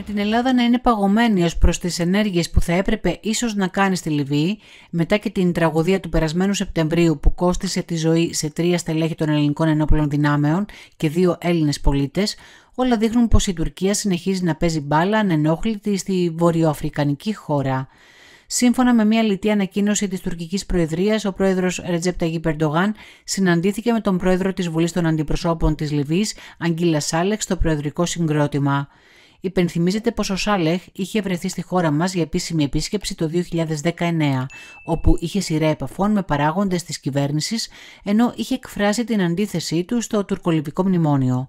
Με την Ελλάδα να είναι παγωμένη ως προς τις ενέργειες που θα έπρεπε ίσως να κάνει στη Λιβύη, μετά και την τραγωδία του περασμένου Σεπτεμβρίου που κόστησε τη ζωή σε τρία στελέχη των ελληνικών ενόπλων δυνάμεων και δύο Έλληνες πολίτες, όλα δείχνουν πως η Τουρκία συνεχίζει να παίζει μπάλα ανενόχλητη στη βορειοαφρικανική χώρα. Σύμφωνα με μια λιτή ανακοίνωση της τουρκικής προεδρίας, ο πρόεδρος Ρετζέπτα Ταγί Περντογάν συναντήθηκε με τον πρόεδρο της Βουλής των Αντιπροσώπων της Λιβύης, Αγγίλας Σάλεξ, στο προεδρικό συγκρότημα. Υπενθυμίζεται πως ο Σάλεχ είχε βρεθεί στη χώρα μας για επίσημη επίσκεψη το 2019, όπου είχε σειρά επαφών με παράγοντες της κυβέρνησης, ενώ είχε εκφράσει την αντίθεσή του στο τουρκολιβικό μνημόνιο.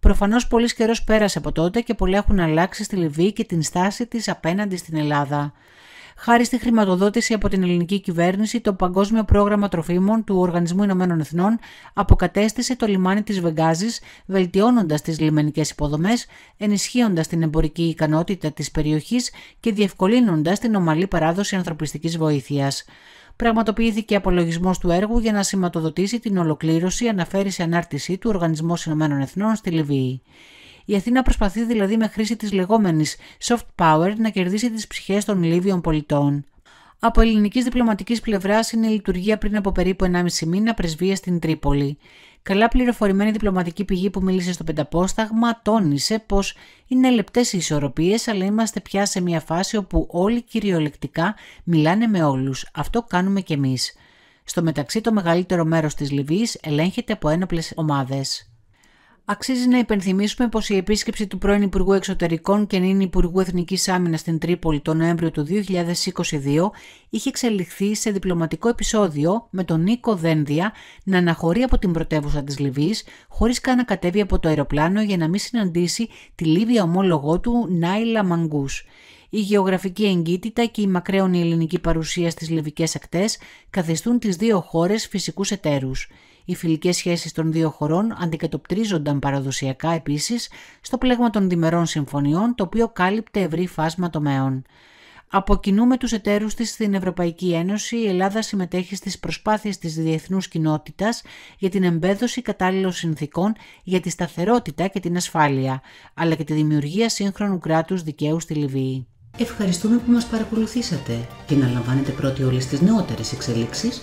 Προφανώς πολύς καιρός πέρασε από τότε και πολλοί έχουν αλλάξει στη Λιβύη και την στάση της απέναντι στην Ελλάδα χάρη στη χρηματοδότηση από την ελληνική κυβέρνηση, το Παγκόσμιο Πρόγραμμα Τροφίμων του Οργανισμού Ηνωμένων Εθνών αποκατέστησε το λιμάνι της Βεγγάζης, βελτιώνοντας τις λιμενικές υποδομές, ενισχύοντας την εμπορική ικανότητα της περιοχής και διευκολύνοντας την ομαλή παράδοση ανθρωπιστικής βοήθειας. Πραγματοποιήθηκε απολογισμός του έργου για να σηματοδοτήσει την ολοκλήρωση, αναφέρει σε ανάρτησή του Οργανισμός Ηνωμένων Εθνών στη Λιβύη. Η Αθήνα προσπαθεί δηλαδή με χρήση της λεγόμενης soft power να κερδίσει τις ψυχές των Λίβιων πολιτών. Από ελληνικής διπλωματικής πλευράς είναι η λειτουργία πριν από περίπου 1,5 μήνα πρεσβεία στην Τρίπολη. Καλά πληροφορημένη διπλωματική πηγή που μίλησε στο Πενταπόσταγμα τόνισε πως είναι λεπτές οι ισορροπίες, αλλά είμαστε πια σε μια φάση όπου όλοι κυριολεκτικά μιλάνε με όλους. Αυτό κάνουμε κι εμείς. Στο μεταξύ, το μεγαλύτερο μέρος της Λιβύης ελέγχεται από ένοπλες ομάδες. Αξίζει να υπενθυμίσουμε πως η επίσκεψη του πρώην Υπουργού Εξωτερικών και νυν Υπουργού Εθνικής Άμυνας στην Τρίπολη τον Νοέμβριο του 2022 είχε εξελιχθεί σε διπλωματικό επεισόδιο με τον Νίκο Δένδια να αναχωρεί από την πρωτεύουσα της Λιβύης χωρίς καν να κατέβει από το αεροπλάνο για να μην συναντήσει τη Λίβια ομόλογό του Νάιλα Μαγκούς. Η γεωγραφική εγκύτητα και η μακραίωνη ελληνική παρουσία στις λιβικές ακτές καθιστούν τις δύο χώρες φυσικούς εταίρους. Οι φιλικές σχέσεις των δύο χωρών αντικατοπτρίζονταν παραδοσιακά επίσης στο πλέγμα των διμερών συμφωνιών το οποίο κάλυπτε ευρύ φάσμα τομέων. Από κοινού με τους εταίρους της στην Ευρωπαϊκή Ένωση, η Ελλάδα συμμετέχει στις προσπάθειες της διεθνούς κοινότητας για την εμπέδωση κατάλληλων συνθήκων για τη σταθερότητα και την ασφάλεια, αλλά και τη δημιουργία σύγχρονου κράτους δικαίου στη Λιβύη. Ευχαριστούμε που μας παρακολουθήσατε και να λαμβάνετε πρώτοι όλες τις νεότερες εξελίξεις